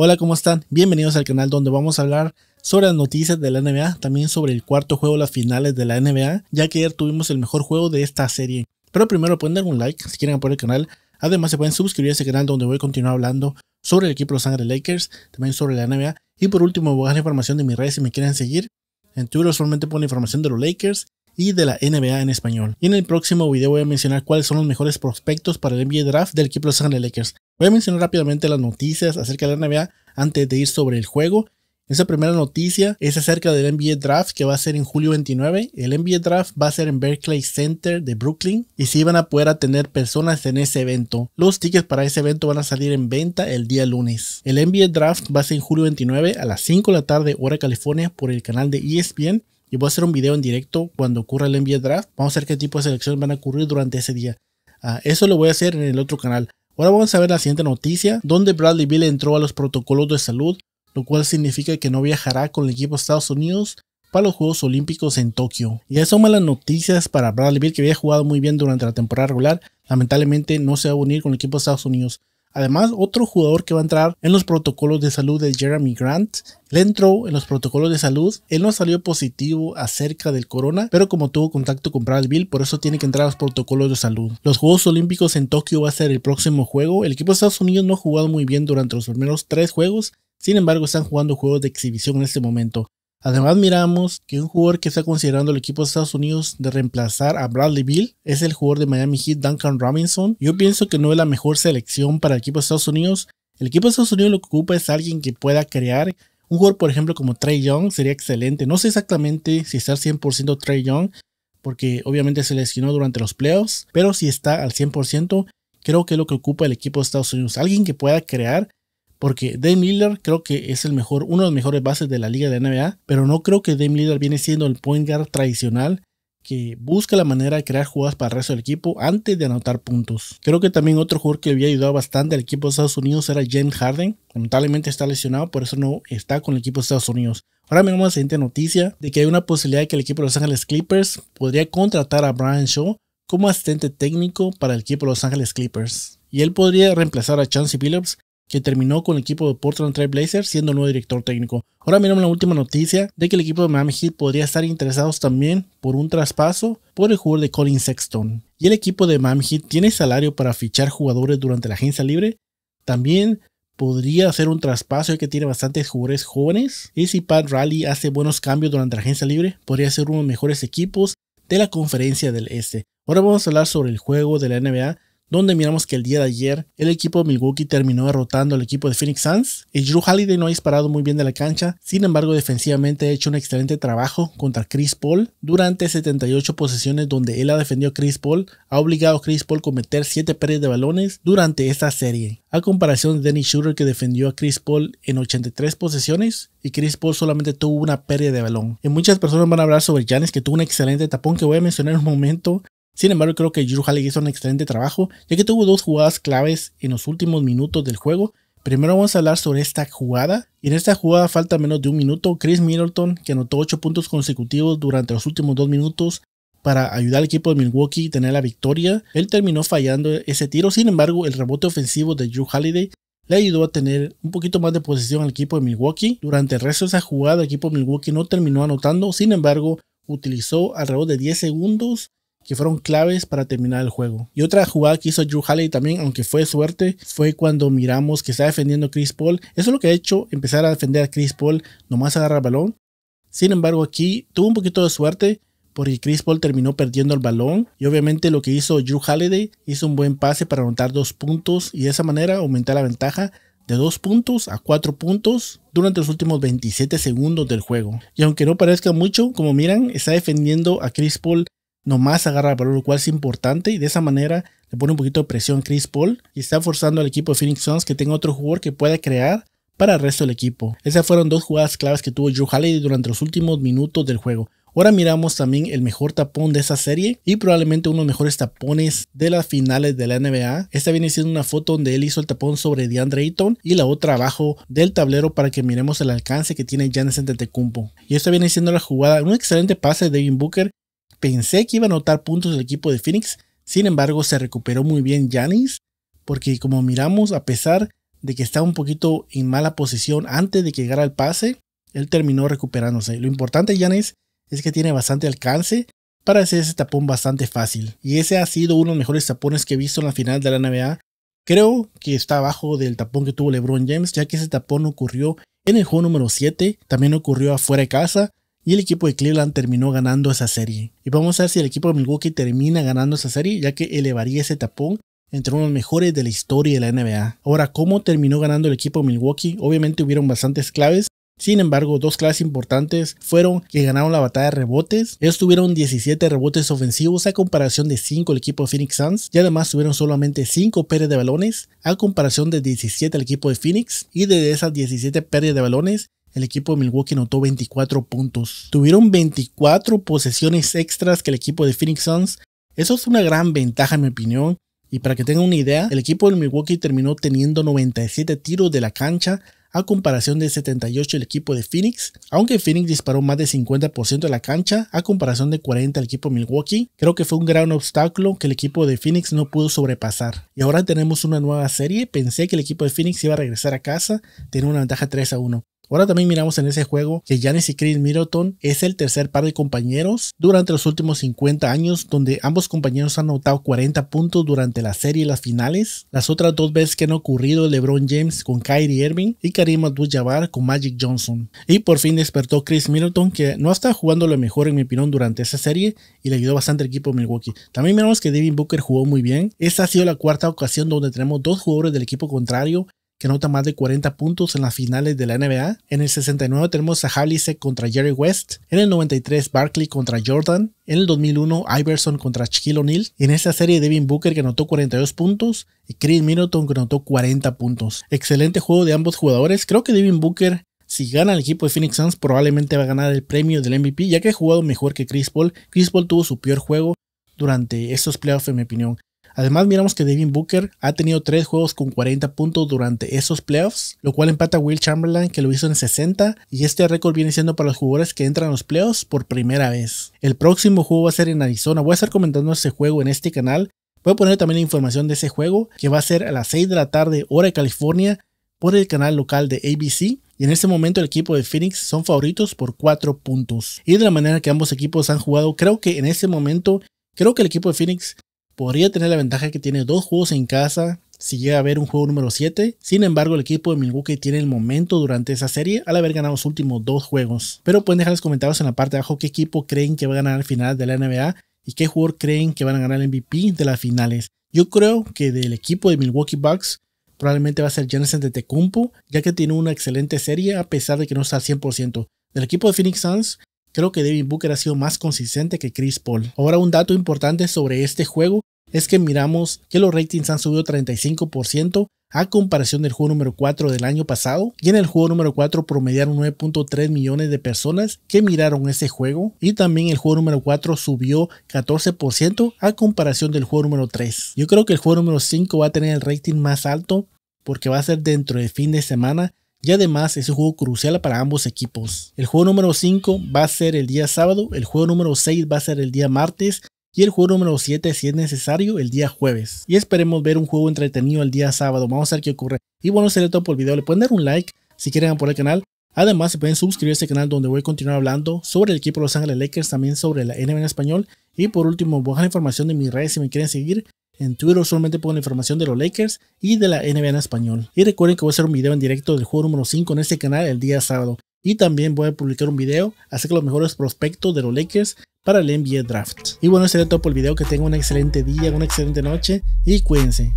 Hola, ¿cómo están? Bienvenidos al canal donde vamos a hablar sobre las noticias de la NBA, también sobre el cuarto juego de las finales de la NBA, ya que ayer tuvimos el mejor juego de esta serie. Pero primero pueden dar un like si quieren apoyar el canal, además se pueden suscribir a ese canal donde voy a continuar hablando sobre el equipo Los angeles Lakers, también sobre la NBA, y por último voy a dar información de mis redes si me quieren seguir. En Twitter solamente pongo información de los Lakers y de la NBA en español. Y en el próximo video voy a mencionar cuáles son los mejores prospectos para el NBA Draft del equipo Los Angeles Lakers. Voy a mencionar rápidamente las noticias acerca de la NBA antes de ir sobre el juego. Esa primera noticia es acerca del NBA Draft que va a ser en julio 29. El NBA Draft va a ser en Berkeley Center de Brooklyn y si van a poder atender personas en ese evento. Los tickets para ese evento van a salir en venta el día lunes. El NBA Draft va a ser en julio 29 a las 5 de la tarde hora California por el canal de ESPN y voy a hacer un video en directo cuando ocurra el NBA Draft. Vamos a ver qué tipo de selecciones van a ocurrir durante ese día. Ah, eso lo voy a hacer en el otro canal. Ahora vamos a ver la siguiente noticia, donde Bradley Bill entró a los protocolos de salud, lo cual significa que no viajará con el equipo de Estados Unidos para los Juegos Olímpicos en Tokio. Y eso malas noticias para Bradley Bill, que había jugado muy bien durante la temporada regular. Lamentablemente no se va a unir con el equipo de Estados Unidos. Además, otro jugador que va a entrar en los protocolos de salud de Jeremy Grant. Le entró en los protocolos de salud. Él no salió positivo acerca del corona, pero como tuvo contacto con Brad Bill, por eso tiene que entrar a los protocolos de salud. Los Juegos Olímpicos en Tokio va a ser el próximo juego. El equipo de Estados Unidos no ha jugado muy bien durante los primeros tres juegos. Sin embargo, están jugando juegos de exhibición en este momento. Además miramos que un jugador que está considerando el equipo de Estados Unidos de reemplazar a Bradley Bill es el jugador de Miami Heat Duncan Robinson. Yo pienso que no es la mejor selección para el equipo de Estados Unidos. El equipo de Estados Unidos lo que ocupa es alguien que pueda crear. Un jugador, por ejemplo, como Trey Young sería excelente. No sé exactamente si está al 100% Trey Young, porque obviamente se lesionó durante los playoffs, pero si está al 100%, creo que es lo que ocupa el equipo de Estados Unidos. Alguien que pueda crear porque Dave Miller creo que es el mejor, uno de los mejores bases de la liga de NBA, pero no creo que Dave Miller viene siendo el point guard tradicional que busca la manera de crear jugadas para el resto del equipo antes de anotar puntos. Creo que también otro jugador que había ayudado bastante al equipo de Estados Unidos era James Harden. Lamentablemente está lesionado, por eso no está con el equipo de Estados Unidos. Ahora a la siguiente noticia de que hay una posibilidad de que el equipo de Los Ángeles Clippers podría contratar a Brian Shaw como asistente técnico para el equipo de Los Ángeles Clippers. Y él podría reemplazar a Chauncey Phillips que terminó con el equipo de Portland Trail Blazers siendo nuevo director técnico. Ahora miramos la última noticia de que el equipo de Miami Heat podría estar interesados también por un traspaso por el jugador de Colin Sexton. Y el equipo de Miami Heat tiene salario para fichar jugadores durante la agencia libre. También podría hacer un traspaso ya que tiene bastantes jugadores jóvenes. Y si Pat Riley hace buenos cambios durante la agencia libre, podría ser uno de los mejores equipos de la conferencia del Este. Ahora vamos a hablar sobre el juego de la NBA donde miramos que el día de ayer el equipo de Milwaukee terminó derrotando al equipo de Phoenix Suns. Y Drew Holiday no ha disparado muy bien de la cancha, sin embargo defensivamente ha hecho un excelente trabajo contra Chris Paul durante 78 posesiones donde él ha defendido a Chris Paul, ha obligado a Chris Paul a cometer 7 pérdidas de balones durante esta serie. A comparación de Dennis Schroeder que defendió a Chris Paul en 83 posesiones y Chris Paul solamente tuvo una pérdida de balón. Y muchas personas van a hablar sobre Janis que tuvo un excelente tapón que voy a mencionar en un momento, sin embargo, creo que Drew Holiday hizo un excelente trabajo, ya que tuvo dos jugadas claves en los últimos minutos del juego. Primero vamos a hablar sobre esta jugada. En esta jugada falta menos de un minuto. Chris Middleton, que anotó 8 puntos consecutivos durante los últimos 2 minutos, para ayudar al equipo de Milwaukee a tener la victoria. Él terminó fallando ese tiro, sin embargo, el rebote ofensivo de Drew Halliday le ayudó a tener un poquito más de posición al equipo de Milwaukee. Durante el resto de esa jugada, el equipo de Milwaukee no terminó anotando, sin embargo, utilizó alrededor de 10 segundos que fueron claves para terminar el juego. Y otra jugada que hizo Drew Holiday también, aunque fue suerte, fue cuando miramos que está defendiendo Chris Paul. Eso es lo que ha hecho, empezar a defender a Chris Paul, nomás agarra el balón. Sin embargo, aquí tuvo un poquito de suerte porque Chris Paul terminó perdiendo el balón y obviamente lo que hizo Drew Holiday hizo un buen pase para anotar dos puntos y de esa manera aumentar la ventaja de dos puntos a cuatro puntos durante los últimos 27 segundos del juego. Y aunque no parezca mucho, como miran, está defendiendo a Chris Paul nomás agarra el valor, lo cual es importante y de esa manera le pone un poquito de presión a Chris Paul y está forzando al equipo de Phoenix Suns que tenga otro jugador que pueda crear para el resto del equipo. Esas fueron dos jugadas claves que tuvo Joe Holiday durante los últimos minutos del juego. Ahora miramos también el mejor tapón de esa serie y probablemente uno de los mejores tapones de las finales de la NBA. Esta viene siendo una foto donde él hizo el tapón sobre DeAndre Ayton y la otra abajo del tablero para que miremos el alcance que tiene Giannis Antetokounmpo. Y esta viene siendo la jugada, un excelente pase de Devin Booker Pensé que iba a anotar puntos el equipo de Phoenix, sin embargo se recuperó muy bien Yanis, porque como miramos, a pesar de que estaba un poquito en mala posición antes de que llegara el pase, él terminó recuperándose. Lo importante Yanis es que tiene bastante alcance para hacer ese tapón bastante fácil. Y ese ha sido uno de los mejores tapones que he visto en la final de la NBA. Creo que está abajo del tapón que tuvo LeBron James, ya que ese tapón ocurrió en el juego número 7, también ocurrió afuera de casa y el equipo de Cleveland terminó ganando esa serie. Y vamos a ver si el equipo de Milwaukee termina ganando esa serie, ya que elevaría ese tapón entre uno los mejores de la historia de la NBA. Ahora, ¿cómo terminó ganando el equipo de Milwaukee? Obviamente hubieron bastantes claves. Sin embargo, dos claves importantes fueron que ganaron la batalla de rebotes. Ellos tuvieron 17 rebotes ofensivos a comparación de 5 el equipo de Phoenix Suns. Y además tuvieron solamente 5 pérdidas de balones a comparación de 17 el equipo de Phoenix. Y de esas 17 pérdidas de balones, el equipo de Milwaukee anotó 24 puntos. Tuvieron 24 posesiones extras que el equipo de Phoenix Suns. Eso es una gran ventaja en mi opinión. Y para que tengan una idea, el equipo de Milwaukee terminó teniendo 97 tiros de la cancha a comparación de 78 el equipo de Phoenix. Aunque Phoenix disparó más de 50% de la cancha a comparación de 40 el equipo de Milwaukee, creo que fue un gran obstáculo que el equipo de Phoenix no pudo sobrepasar. Y ahora tenemos una nueva serie, pensé que el equipo de Phoenix iba a regresar a casa, tiene una ventaja 3 a 1. Ahora también miramos en ese juego que Janis y Chris Middleton es el tercer par de compañeros durante los últimos 50 años, donde ambos compañeros han anotado 40 puntos durante la serie y las finales. Las otras dos veces que han ocurrido LeBron James con Kyrie Irving y Karim Abdul-Jabbar con Magic Johnson. Y por fin despertó Chris Middleton, que no está jugando lo mejor en mi opinión durante esa serie y le ayudó bastante al equipo Milwaukee. También miramos que Devin Booker jugó muy bien. Esta ha sido la cuarta ocasión donde tenemos dos jugadores del equipo contrario que anota más de 40 puntos en las finales de la NBA. En el 69 tenemos a halice contra Jerry West. En el 93 Barkley contra Jordan. En el 2001 Iverson contra Shaquille O'Neal. En esta serie Devin Booker que anotó 42 puntos y Chris Middleton que anotó 40 puntos. Excelente juego de ambos jugadores. Creo que Devin Booker si gana el equipo de Phoenix Suns probablemente va a ganar el premio del MVP ya que ha jugado mejor que Chris Paul. Chris Paul tuvo su peor juego durante estos playoffs en mi opinión. Además, miramos que Devin Booker ha tenido 3 juegos con 40 puntos durante esos playoffs, lo cual empata a Will Chamberlain que lo hizo en 60 y este récord viene siendo para los jugadores que entran a los playoffs por primera vez. El próximo juego va a ser en Arizona, voy a estar comentando ese juego en este canal. Voy a poner también la información de ese juego que va a ser a las 6 de la tarde hora de California por el canal local de ABC y en este momento el equipo de Phoenix son favoritos por 4 puntos. Y de la manera que ambos equipos han jugado, creo que en este momento, creo que el equipo de Phoenix podría tener la ventaja que tiene dos juegos en casa si llega a haber un juego número 7. Sin embargo, el equipo de Milwaukee tiene el momento durante esa serie al haber ganado los últimos dos juegos. Pero pueden dejar los comentarios en la parte de abajo qué equipo creen que va a ganar el final de la NBA y qué jugador creen que van a ganar el MVP de las finales. Yo creo que del equipo de Milwaukee Bucks probablemente va a ser Jensen de Tecumpo, ya que tiene una excelente serie a pesar de que no está al 100%. Del equipo de Phoenix Suns Creo que Devin Booker ha sido más consistente que Chris Paul. Ahora un dato importante sobre este juego es que miramos que los ratings han subido 35% a comparación del juego número 4 del año pasado. Y en el juego número 4 promediaron 9.3 millones de personas que miraron ese juego. Y también el juego número 4 subió 14% a comparación del juego número 3. Yo creo que el juego número 5 va a tener el rating más alto porque va a ser dentro de fin de semana y además es un juego crucial para ambos equipos. El juego número 5 va a ser el día sábado, el juego número 6 va a ser el día martes y el juego número 7 si es necesario el día jueves. Y esperemos ver un juego entretenido el día sábado, vamos a ver qué ocurre. Y bueno, sería todo por el video, le pueden dar un like si quieren apoyar el canal. Además, se pueden suscribir a este canal donde voy a continuar hablando sobre el equipo Los Ángeles Lakers, también sobre la NBA en español. Y por último, la información de mis redes si me quieren seguir. En Twitter solamente pongo la información de los Lakers y de la NBA en español. Y recuerden que voy a hacer un video en directo del juego número 5 en este canal el día sábado. Y también voy a publicar un video acerca de los mejores prospectos de los Lakers para el NBA Draft. Y bueno, eso era todo por el video. Que tengan un excelente día, una excelente noche y cuídense.